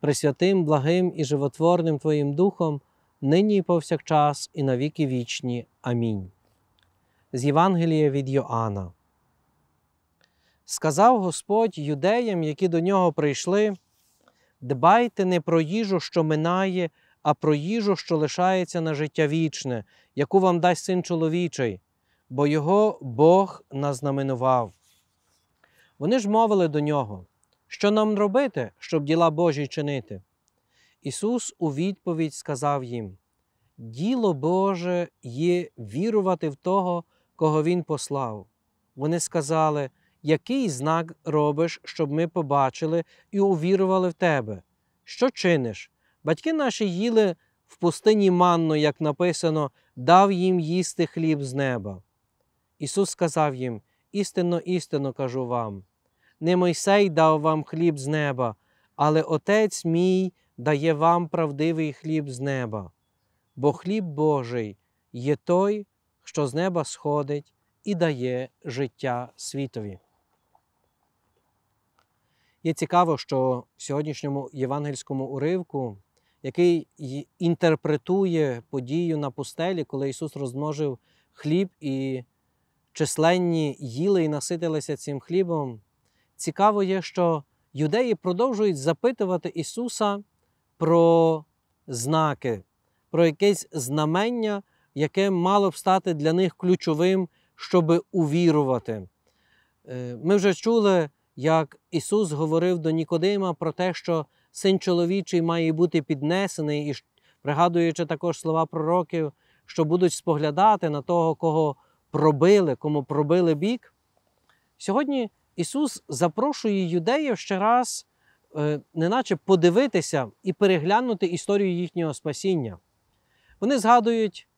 пресвятим, благим і животворним Твоїм Духом, нині і повсякчас, і навіки вічні. Амінь. З Євангелія від Йоанна. Сказав Господь юдеям, які до нього прийшли: Дбайте не про їжу, що минає, а про їжу, що лишається на життя вічне, яку вам дасть син чоловічий, бо його Бог назнаменував. Вони ж мовили до нього. Що нам робити, щоб діла Божі чинити? Ісус у відповідь сказав їм: Діло Боже є вірувати в того, кого Він послав. Вони сказали, який знак робиш, щоб ми побачили і увірували в тебе? Що чиниш? Батьки наші їли в пустині манно, як написано, дав їм їсти хліб з неба. Ісус сказав їм: Істинно, істинно кажу вам не Мойсей дав вам хліб з неба, але Отець мій дає вам правдивий хліб з неба. Бо хліб Божий є той, що з неба сходить і дає життя світові. Є цікаво, що в сьогоднішньому євангельському уривку, який інтерпретує подію на пустелі, коли Ісус розмножив хліб і численні їли і наситилися цим хлібом, Цікаво є, що юдеї продовжують запитувати Ісуса про знаки, про якесь знамення, яке мало б стати для них ключовим, щоб увірувати. Е, ми вже чули, як Ісус говорив до Нікодима про те, що син чоловічий має бути піднесений, і пригадуючи також слова пророків, що будуть споглядати на того, кого пробили, кому пробили бік. Сьогодні Ісус запрошує юдеїв ще раз, е, неначе подивитися і переглянути історію їхнього спасіння. Вони згадують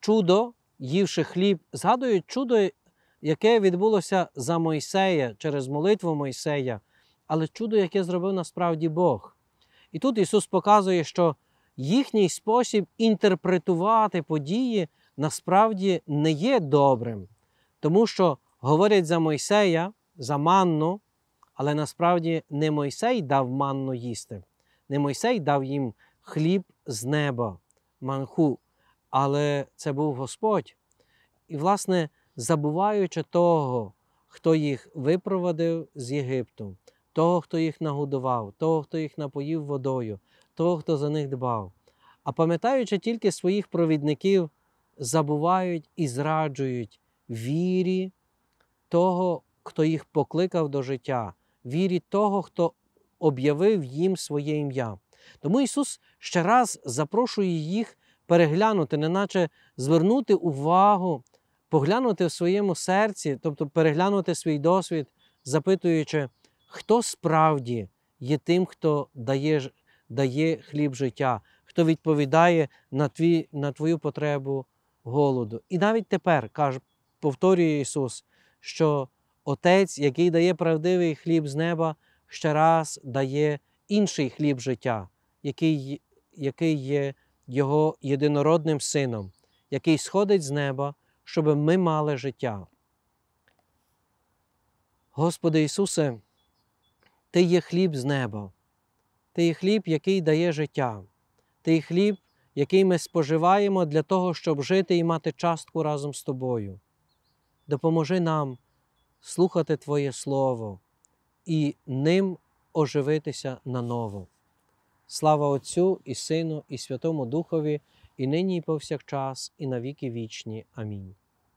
чудо, ївши хліб, згадують чудо, яке відбулося за Мойсея через молитву Мойсея, але чудо, яке зробив насправді Бог. І тут Ісус показує, що їхній спосіб інтерпретувати події насправді не є добрим, тому що говорять за Мойсея за манну, але насправді не Мойсей дав манну їсти. Не Мойсей дав їм хліб з неба, манху, але це був Господь. І, власне, забуваючи того, хто їх випровадив з Єгипту, того, хто їх нагодував, того, хто їх напоїв водою, того, хто за них дбав. А пам'ятаючи тільки своїх провідників, забувають і зраджують вірі того, хто їх покликав до життя, вірить того, хто об'явив їм своє ім'я. Тому Ісус ще раз запрошує їх переглянути, неначе звернути увагу, поглянути в своєму серці, тобто переглянути свій досвід, запитуючи, хто справді є тим, хто дає дає хліб життя, хто відповідає на твій, на твою потребу голоду. І навіть тепер каже, повторює Ісус, що Отець, який дає правдивий хліб з неба, ще раз дає інший хліб життя, який який є Його єдинородним сином, який сходить з неба, щоб ми мали життя. Господи Ісусе, Ти є хліб з неба, Ти є хліб, який дає життя, Ти є хліб, який ми споживаємо для того, щоб жити і мати частку разом з тобою. Допоможи нам слухати Твоє Слово і ним оживитися наново. Слава Отцю і Сину, і Святому Духові, і нині, і повсякчас, і навіки вічні. Амінь.